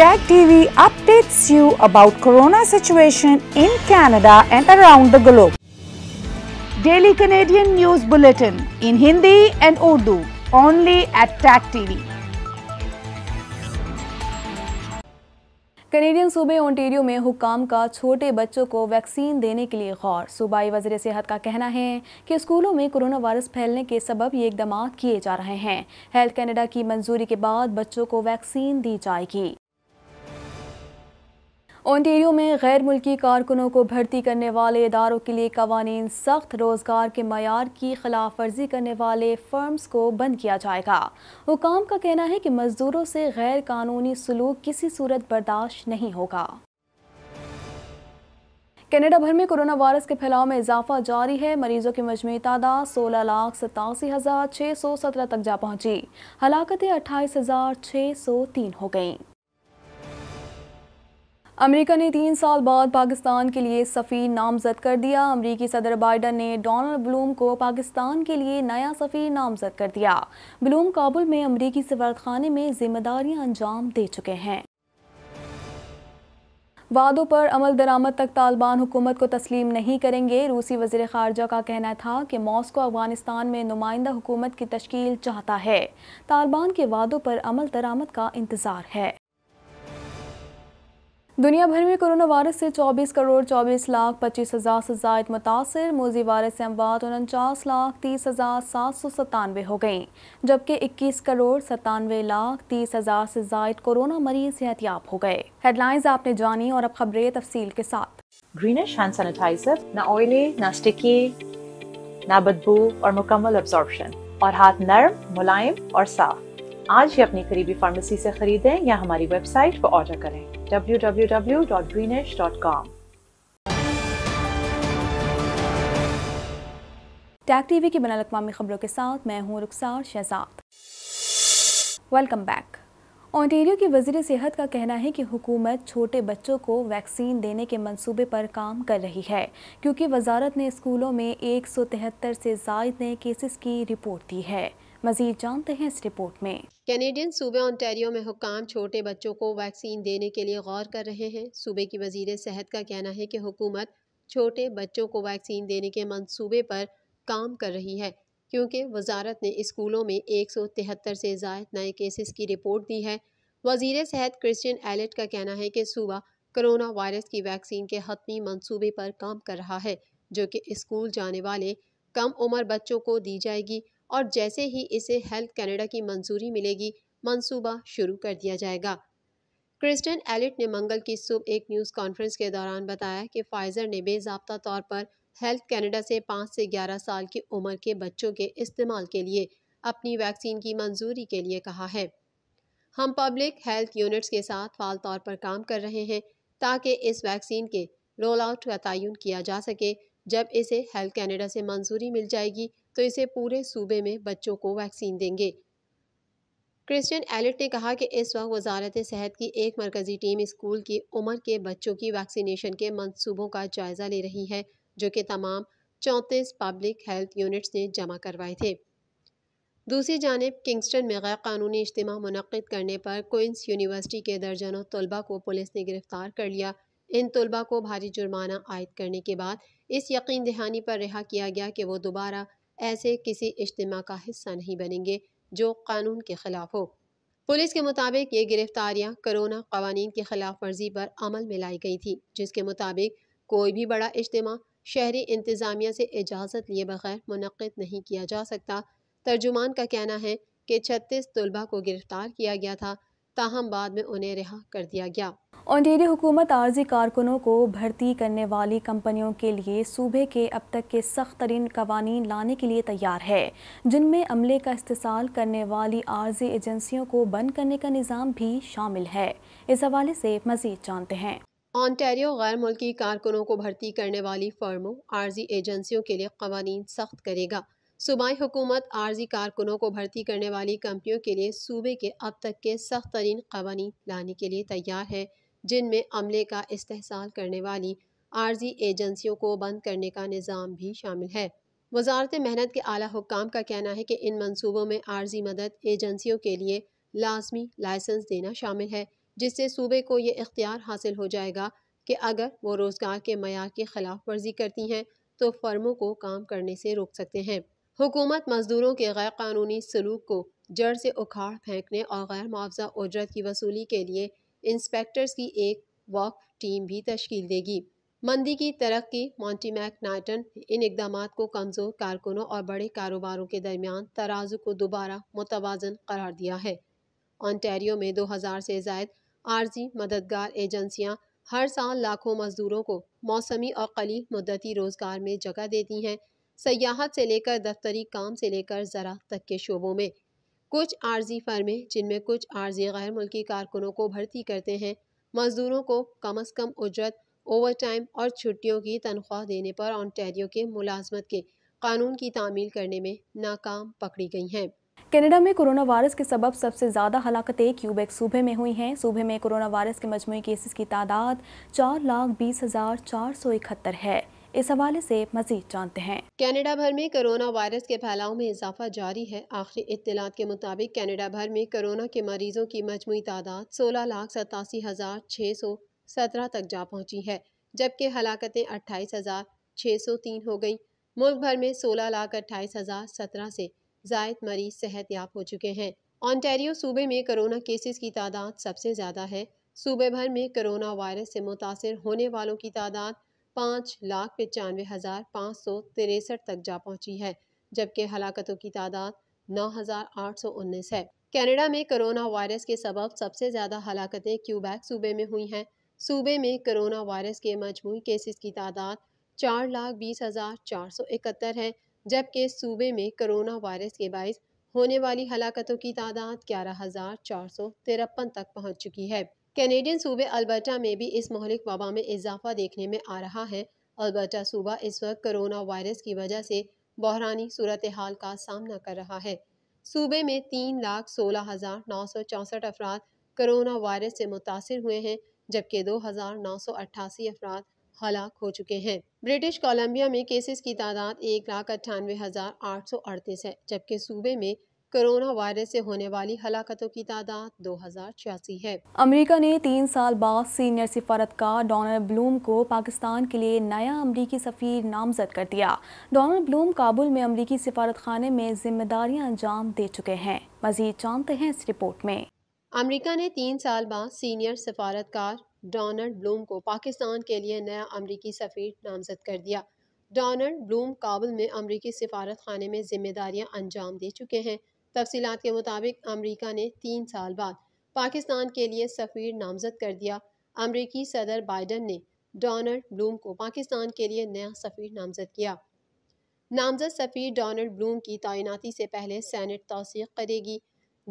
Tag TV updates you about corona situation in Canada and around the globe. Daily Canadian News Bulletin in Hindi and Urdu only at Tag TV. Canadian सूबे Ontario में हुकाम का छोटे बच्चों को vaccine देने के लिए गौर सूबाई वजी सेहत का कहना है कि स्कूलों में कोरोना वायरस फैलने के सबब ये इकदाम किए जा रहे हैं हेल्थ कनाडा की मंजूरी के बाद बच्चों को वैक्सीन दी जाएगी ओंटेरियो में गैर मुल्की कारकुनों को भर्ती करने वाले इदारों के लिए कवानीन सख्त रोज़गार के मैार की खिलाफ वर्जी करने वाले फर्म्स को बंद किया जाएगा हुकाम का कहना है कि मज़दूरों से गैर कानूनी सलूक किसी सूरत बर्दाश्त नहीं होगा कनाडा भर में कोरोना वायरस के फैलाव में इजाफा जारी है मरीजों की मजमू तादाद सोलह लाख सतासी हज़ार छः सौ सत्रह तक जा पहुंची हलाकतें अट्ठाईस हज़ार छः सौ तीन हो गईं अमेरिका ने तीन साल बाद पाकिस्तान के लिए सफ़ी नामजद कर दिया अमरीकी सदर बाइडन ने डोनाल्ड ब्लूम को पाकिस्तान के लिए नया सफ़ी नामजद कर दिया ब्लूम काबुल में अमरीकी सफारतखाने में जिम्मेदारियां अंजाम दे चुके हैं वादों पर अमल दरामद तक तालिबान हुकूमत को तस्लीम नहीं करेंगे रूसी वजीर खारजा का कहना था कि मॉस्को अफगानिस्तान में नुमाइंदा हुकूमत की तश्कील चाहता है तालिबान के वादों पर अमल दरामद का इंतज़ार है दुनिया भर में कोरोना वायरस से 24 करोड़ 24 लाख पच्चीस हज़ार से जायद मुतासर मोजी वायरस से अमवात उनचास लाख तीस हज़ार सात सौ सतानवे हो गई जबकि 21 करोड़ सतानवे लाख तीस हज़ार से जायद कोरोना मरीज सेहतियाब हो गए हेडलाइंस आपने जानी और अब खबरें तफसील के साथ ग्रीनिश हैंड सैनिटाइजर ना ऑयली ना स्टिकी ना बदबू और मुकम्मल और हाथ नरम मुलायम और साफ आज ही अपनी करीबी फार्मेसी से खरीदें या हमारी वेबसाइट पर ऑर्डर करें www.greenish.com टैग टीवी की बना अवी खबरों के साथ मैं हूं Rukhsar Shahzad welcome back Ontario की वजीर सेहत का कहना है कि हुकूमत छोटे बच्चों को वैक्सीन देने के मंसूबे पर काम कर रही है क्योंकि वजारत ने स्कूलों में एक से ज़ायद नए केसेस की रिपोर्ट दी है मजीद जानते हैं इस रिपोर्ट में कैनेडियन सूबे ऑन्टेरियो में हुकाम छोटे बच्चों को वैक्सीन देने के लिए गौर कर रहे हैं सूबे की वजीर सेहत का कहना है कि हुकूमत छोटे बच्चों को वैक्सीन देने के मनसूबे पर काम कर रही है क्योंकि वजारत ने स्कूलों में एक सौ तिहत्तर से जायद नए केसेस की रिपोर्ट दी है वजीर सेहत क्रिश्चियन एलेट का कहना है कि सूबा करोना वायरस की वैक्सीन के हतमी मनसूबे पर काम कर रहा है जो कि स्कूल जाने वाले कम उम्र बच्चों को दी जाएगी और जैसे ही इसे हेल्थ कनाडा की मंजूरी मिलेगी मंसूबा शुरू कर दिया जाएगा क्रिस्टन एलिट ने मंगल की सुबह एक न्यूज़ कॉन्फ्रेंस के दौरान बताया कि फाइजर ने बेजाबता तौर पर हेल्थ कनाडा से पाँच से ग्यारह साल की उम्र के बच्चों के इस्तेमाल के लिए अपनी वैक्सीन की मंजूरी के लिए कहा है हम पब्लिक हेल्थ यूनिट्स के साथ फाल तौर पर काम कर रहे हैं ताकि इस वैक्सीन के रोल आउट का तयन किया जा सके जब इसे हेल्थ कैनेडा से मंजूरी मिल जाएगी तो इसे पूरे सूबे में बच्चों को वैक्सीन देंगे क्रिश्चियन एलिट ने कहा कि इस वक्त वजारत सेहत की एक मरकज़ी टीम स्कूल की उम्र के बच्चों की वैक्सीनेशन के मनसूबों का जायज़ा ले रही है जो कि तमाम चौंतीस पब्लिक हेल्थ यूनिट्स ने जमा करवाए थे दूसरी जानब किंगस्टन में गैर कानूनी इज्तम मनद करने पर क्विंस यूनिवर्सिटी के दर्जनों तलबा को पुलिस ने गिरफ्तार कर लिया इन तलबा को भारी जुर्माना आयद करने के बाद इस यकीन दहानी पर रिहा किया गया कि वो दोबारा ऐसे किसी इज्तम का हिस्सा नहीं बनेंगे जो कानून के खिलाफ हो पुलिस के मुताबिक ये गिरफ्तारियां कोरोना कवानीन की खिलाफ वर्जी पर अमल में लाई गई थी जिसके मुताबिक कोई भी बड़ा इज्तम शहरी इंतज़ामिया से इजाज़त लिए बगैर मुनद नहीं किया जा सकता तर्जुमान का कहना है कि छत्तीस तलबा को गिरफ़्तार किया गया था ताहम बाद में उन्हें रिहा कर दिया गया ओंटेरियो हुकूमत आर्जी कारकुनों को भर्ती करने वाली कंपनियों के लिए सूबे के अब तक के सख्त तरीन कवानीन लाने के लिए तैयार है जिनमें अमले का इस्तेसाल करने वाली आर्जी एजेंसियों को बंद करने का निज़ाम भी शामिल है इस हवाले से मजीद जानते हैं ओंटेरियो गैर मुल्की कारकुनों को भर्ती करने वाली फर्मों आर्जी एजेंसियों के लिए कवानीन सख्त करेगा सूबाई हुकूमत आर्जी कारकुनों को भर्ती करने वाली कंपनियों के लिए सूबे के अब तक के सख्त तरीन कवानी लाने के लिए तैयार है जिनमें अमले का इस्तेसाल करने वाली आर्जी एजेंसियों को बंद करने का निज़ाम भी शामिल है वजारत मेहनत के अली हुकाम का कहना है कि इन मनसूबों में आर्जी मदद एजेंसियों के लिए लाजमी लाइसेंस देना शामिल है जिससे सूबे को ये इख्तियार हासिल हो जाएगा कि अगर वो रोज़गार के मैार की खिलाफ वर्जी करती हैं तो फर्मों को काम करने से रोक सकते हैं हुकूमत मज़दूरों के गैर कानूनी सलूक को जड़ से उखाड़ फेंकने और गैर मुआवजा उजरत की वसूली के लिए इंस्पेक्टर्स की एक वॉक टीम भी तश्कील देगी मंदी की तरक्की मॉन्टी मैक नाइटन इन इकदाम को कमज़ोर कारकुनों और बड़े कारोबारों के दरमियान तराजू को दोबारा मुतवाजन करार दिया है ऑनटेरियो में दो हज़ार से जायद आर्जी मददगार एजेंसियाँ हर साल लाखों मजदूरों को मौसमी और कली मुद्दती रोज़गार में जगह देती हैं सयाहत से लेकर दफ्तरी काम से लेकर ज़रा तक के शोबों में कुछ आर्जी फर्में जिनमें कुछ आर्जी गैर मुल्की कारकुनों को भर्ती करते हैं मज़दूरों को कम अज़ कम उजरत ओवर टाइम और छुट्टियों की तनख्वाह देने पर ऑनटेरियो के मुलाजमत के कानून की तामील करने में नाकाम पकड़ी गई हैं कनाडा में कोरोना वायरस के सबब सबसे ज़्यादा हलाकतें क्यूबेक सूबे में हुई हैं सूबे में कोरोना वायरस के मजमू केसेस की तादाद चार लाख बीस हज़ार चार सौ इकहत्तर है इस हवाले से मजीद जानते हैं कनाडा भर में कोरोना वायरस के फैलाव में इजाफा जारी है आखिरी इतलात के मुताबिक कनाडा भर में कोरोना के मरीजों की मजमू तादाद सोलह लाख सतासी हजार छः सौ सत्रह तक जा पहुंची है जबकि हलाकतें अट्ठाईस हजार छः सौ तीन हो गई मुल्क भर में सोलह लाख अट्ठाईस हजार सत्रह से जायद मरीज सेहत याब हो चुके हैं ऑनटेरियो सूबे में कोरोना केसेस की तादाद सबसे ज़्यादा है सूबे भर में कोरोना वायरस से मुतासर होने वालों की तादाद पाँच लाख पचानवे हज़ार पाँच सौ तिरसठ तक जा पहुंची है जबकि हलाकतों की तादाद नौ हज़ार आठ सौ उन्नीस है कनाडा में कोरोना वायरस के सबब सबसे ज़्यादा हलाकतें क्यूबैक सूबे में हुई हैं सूबे में कोरोना वायरस के मजमू केसेस की तादाद चार लाख बीस हज़ार चार सौ इकहत्तर है जबकि सूबे में कोरोना वायरस के बायस होने वाली हलाकतों की तादाद ग्यारह हज़ार चार सौ तिरपन तक पहुँच चुकी है कैनेडियन सूबे अल्बर्टा में भी इस मोहलिक वबा में इजाफा देखने में आ रहा है अल्बर्टा सूबा इस वक्त कोरोना वायरस की वजह से बहरानी सूरत हाल का सामना कर रहा है सूबे में तीन लाख सोलह हज़ार नौ सौ चौंसठ अफराद करोना वायरस से मुतासर हुए हैं जबकि दो हज़ार नौ सौ अट्ठासी अफराद हलाक हो चुके हैं ब्रिटिश कोलंबिया में केसेस की तादाद एक लाख अट्ठानवे हज़ार आठ सौ अड़तीस है जबकि सूबे में कोरोना वायरस से होने वाली हलाकतों की तादाद दो हज़ार छियासी है अमेरिका ने तीन साल बाद सीनियर सिफारतकार डोनाल्ड ब्लूम को पाकिस्तान के लिए नया अमरीकी सफ़ीर नामजद कर दिया डोनाल्ड ब्लूम काबुल में अमरीकी खाने में जिम्मेदारियां अंजाम दे चुके हैं मजीद जानते हैं इस रिपोर्ट में अमरीका ने तीन साल बाद सीनियर सफारतकार डोनाल्ड ब्लूम को पाकिस्तान के लिए नया अमरीकी सफ़ीर नामजद कर दिया डोनाल्ड ब्लूम काबुल में अमरीकी सफारत खाने में जिम्मेदारियां अंजाम दे चुके हैं तफसीत के मुताबिक अमरीका ने तीन साल बाद पाकिस्तान के लिए सफ़ीर नामजद कर दिया अमरीकी सदर बाइडन ने डोनल्ड ब्लूम को पाकिस्तान के लिए नया सफ़ीर नामजद किया नामजद सफ़ीर डोनल्ड ब्लूम की तैनाती से पहले सैनट तोसीक करेगी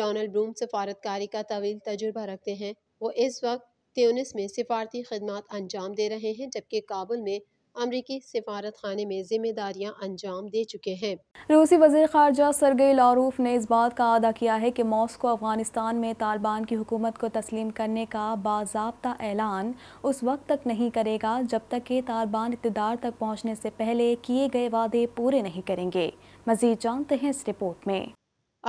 डोनल्ड ब्लूम सफारतकारी का तवील तजुर्बा रखते हैं वो इस वक्त त्यूनिस में सिफारती खदमात अंजाम दे रहे हैं जबकि काबुल में अमरीकी सिफारत खाने में जिम्मेदारियाँ अंजाम दे चुके हैं रूसी वजीर खारजा सरगई लारूफ ने इस बात का अदा किया है कि मॉस्को अफगानिस्तान में तालिबान की हुकूमत को तस्लीम करने का बाबा ऐलान उस वक्त तक नहीं करेगा जब तक कि तालिबान इकतदार तक पहुँचने से पहले किए गए वादे पूरे नहीं करेंगे मजीद जानते हैं इस रिपोर्ट में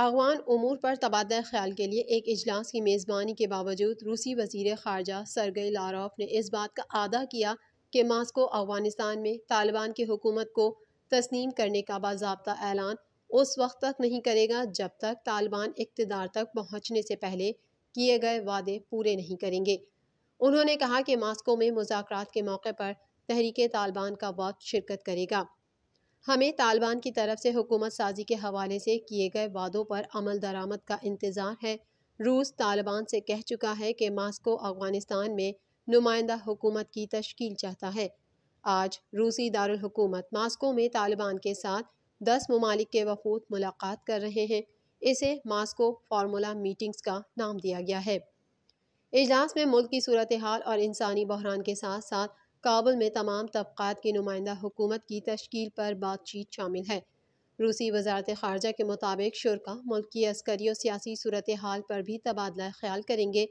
अगवान अमूर पर तबादला ख्याल के लिए एक अजलास की मेज़बानी के बावजूद रूसी वजीर खारजा सरगई लारूफ ने इस बात का आदा किया कि मास्को अफगानिस्तान में तालिबान की हुकूमत को तस्नीम करने का बाबा ऐलान उस वक्त तक नहीं करेगा जब तक तालिबान इकतदार तक पहुँचने से पहले किए गए वादे पूरे नहीं करेंगे उन्होंने कहा कि मास्को में मुजाकर के मौके पर तहरीक तालिबान का वक्त शिरकत करेगा हमें तालिबान की तरफ से हुकूमत साजी के हवाले से किए गए वादों पर अमल दरामद का इंतज़ार है रूस तालिबान से कह चुका है कि मास्को अफगानिस्तान में नुमाइंदा हुकूमत की तश्कील चाहता है आज रूसी दारकूमत मास्को में तालिबान के साथ दस ममालिक के वफूद मुलाकात कर रहे हैं इसे मास्को फार्मूला मीटिंग्स का नाम दिया गया है इजलास में मुल्क की सूरत हाल और इंसानी बहरान के साथ साथ काबुल में तमाम तबक़ात की नुमाइंदा हुकूमत की तश्कील पर बातचीत शामिल है रूसी वजारत खारजा के मुताबिक शुरा मुल्क की अस्करी और सियासी सूरत हाल पर भी तबादला ख्याल करेंगे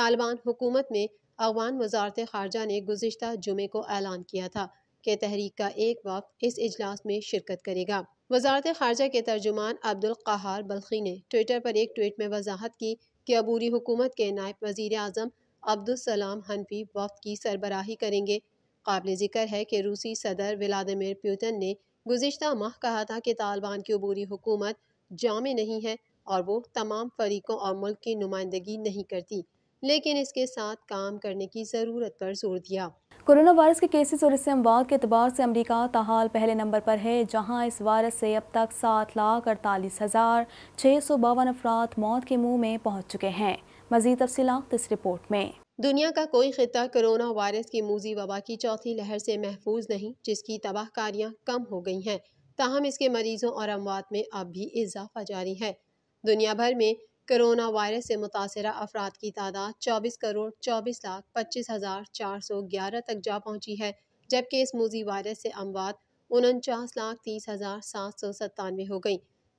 तालिबान हुकूमत में अफगान वजारत खारजा ने गुजशत जुमे को ऐलान किया था कि तहरीक का एक वक्त इस अजलास में शिरकत करेगा वजारत खारजा के तर्जुमान अब्दुल कहार बल्खी ने ट्विटर पर एक ट्वीट में वजाहत की कि अबूरी हुकूमत के नायब वजीर अजम अब्दुलसलाम हनफी वफद की सरबराही करेंगे काबिल ज़िक्र है कि रूसी सदर व्लादिमिर प्यूतन ने गुज्त माह कहा था कि तालिबान की अबूरी हुकूमत जाम नहीं है और वो तमाम फरीकों और मुल्क की नुमाइंदगी नहीं करती लेकिन इसके साथ काम करने की ज़रूरत पर जोर दिया कोरोना वायरस के केसेस और इससे अमवात के अतबार से अमरीका ताहाल पहले नंबर पर है जहां इस वायरस से अब तक सात लाख अड़तालीस हज़ार छः सौ बावन अफराद मौत के मुंह में पहुंच चुके हैं मजीद तफसीत इस रिपोर्ट में दुनिया का कोई खिता कोरोना वायरस की मूजी वबा की चौथी लहर से महफूज नहीं जिसकी तबाहकारियाँ कम हो गई हैं ताहम इसके मरीजों और अमवात में अब भी इजाफा जारी है दुनिया भर में कोरोना वायरस से मुतासर अफराद की तादाद चौबीस करोड़ चौबीस लाख पच्चीस हज़ार चार सौ ग्यारह तक जा पहुँची है जबकि इस मोजी वायरस से अमवात उनचास लाख तीस हज़ार सात सौ सत्तानवे हो गई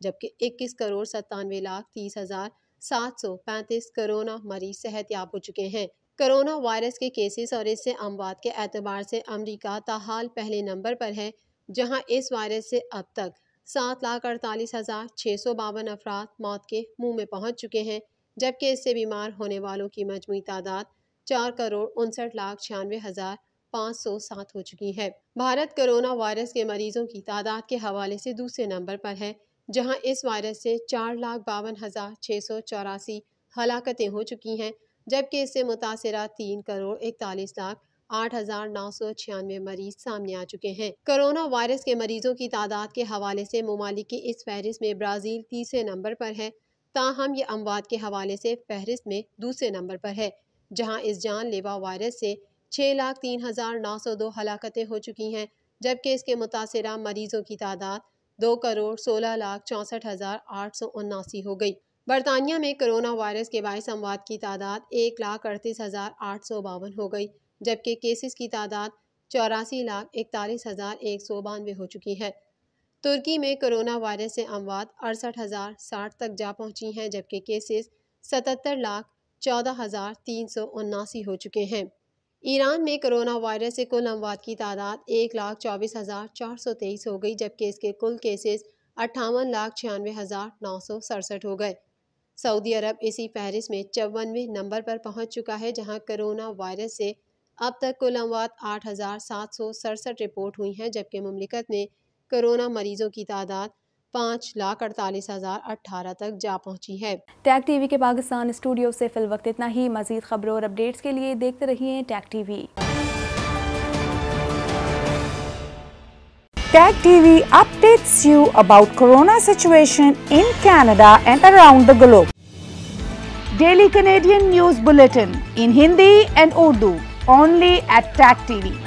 जबकि इक्कीस करोड़ सत्तानवे लाख तीस हज़ार सात सौ पैंतीस करोना मरीज सेहतियाब हो चुके हैं कोरोना वायरस के केसेस और इससे अमवात के एतबार से अमरीका ताहाल पहले नंबर पर है जहाँ इस वायरस से अब तक सात लाख अड़तालीस हज़ार छः सौ बावन अफराद मौत के मुंह में पहुंच चुके हैं जबकि इससे बीमार होने वालों की मजमू तादाद चार करोड़ उनसठ लाख छियानवे हज़ार पाँच सौ सात हो चुकी है भारत कोरोना वायरस के मरीजों की तादाद के हवाले से दूसरे नंबर पर है जहाँ इस वायरस से चार लाख बावन हज़ार छः सौ चौरासी हलाकतें हो चुकी हैं जबकि इससे मुतासरा तीन करोड़ इकतालीस लाख आठ हजार नौ सौ छियानवे मरीज सामने आ चुके हैं कोरोना वायरस के मरीजों की तादाद के हवाले से ममालिक की इस फहरिस्त में ब्राज़ील तीसरे नंबर पर है ताहम ये अमवात के हवाले से फहरिस्त में दूसरे नंबर पर है जहाँ इस जानलेवा वायरस से छः लाख तीन हज़ार नौ सौ दो हलाकतें हो चुकी हैं जबकि इसके मुतासर मरीजों की तादाद दो करोड़ सोलह लाख चौंसठ हज़ार आठ सौ उन्नासी हो गई बरतानिया में कोरोना वायरस के बायस अमवात की तादाद एक लाख अड़तीस हज़ार आठ सौ बावन हो गई जबकि केसेस की तादाद चौरासी लाख इकतालीस हज़ार एक सौ बानवे हो चुकी है तुर्की में कोरोना वायरस से अमवात अड़सठ हज़ार साठ तक जा पहुंची हैं जबकि केसेस सतहत्तर लाख चौदह हज़ार तीन सौ उन्नासी हो चुके हैं ईरान में कोरोना वायरस से कुल अमवात की तादाद एक लाख चौबीस हज़ार चार सौ तेईस हो गई जबकि इसके कुल केसेस अट्ठावन लाख छियानवे हज़ार नौ सौ सड़सठ हो गए सऊदी अरब इसी फहरिस्त में चौवनवे नंबर पर पहुंच चुका है जहां कोरोना वायरस से अब तक कुल अमवात आठ हज़ार सात सौ सड़सठ रिपोर्ट हुई हैं जबकि ममलिकत में कोरोना मरीजों की तादाद पाँच लाख अड़तालीस हज़ार अट्ठारह तक जा पहुंची है टैग टीवी के पाकिस्तान स्टूडियो से फिल वक्त इतना ही मजीद खबरों और अपडेट्स के लिए देखते रहिए Tag TV Tag TV updates you about corona situation in Canada and around the globe. Daily Canadian News Bulletin in Hindi and Urdu only at TAC TV.